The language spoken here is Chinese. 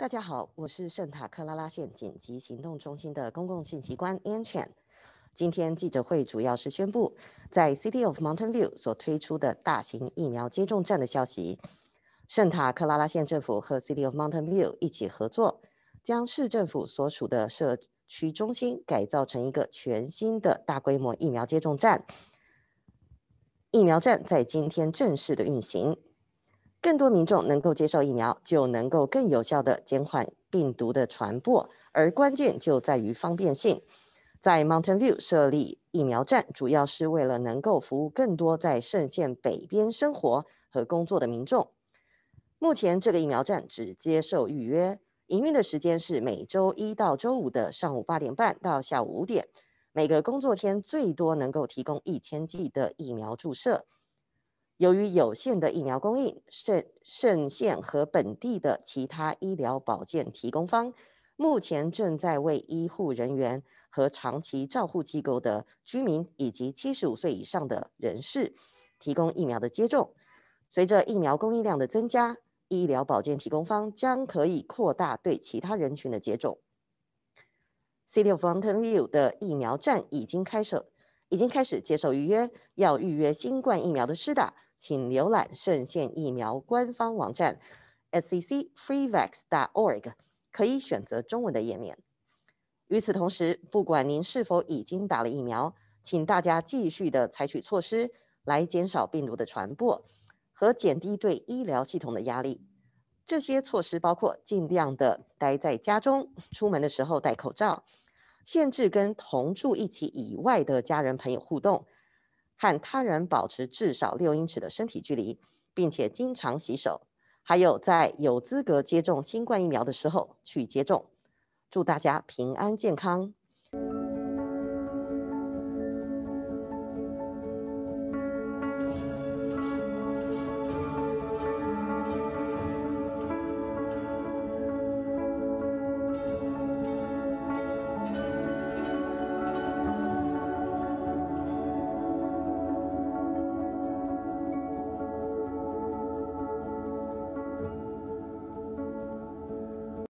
大家好，我是圣塔克拉拉县紧急行动中心的公共信息官 a n Chen。今天记者会主要是宣布在 City of Mountain View 所推出的大型疫苗接种站的消息。圣塔克拉拉县政府和 City of Mountain View 一起合作，将市政府所属的社区中心改造成一个全新的大规模疫苗接种站。疫苗站在今天正式的运行。更多民众能够接受疫苗，就能够更有效的减缓病毒的传播。而关键就在于方便性。在 Mountain View 设立疫苗站，主要是为了能够服务更多在圣县北边生活和工作的民众。目前这个疫苗站只接受预约，营运的时间是每周一到周五的上午八点半到下午五点。每个工作天最多能够提供一千剂的疫苗注射。由于有限的疫苗供应，圣圣县和本地的其他医疗保健提供方目前正在为医护人员和长期照护机构的居民以及七十五岁以上的人士提供疫苗的接种。随着疫苗供应量的增加，医疗保健提供方将可以扩大对其他人群的接种。C6 Fountainview 的疫苗站已经开设，已经开始接受预约，要预约新冠疫苗的施打。请浏览圣县疫苗官方网站，sccfreevax.org，可以选择中文的页面。与此同时，不管您是否已经打了疫苗，请大家继续的采取措施来减少病毒的传播和减低对医疗系统的压力。这些措施包括尽量的待在家中，出门的时候戴口罩，限制跟同住一起以外的家人朋友互动。和他人保持至少六英尺的身体距离，并且经常洗手。还有，在有资格接种新冠疫苗的时候去接种。祝大家平安健康。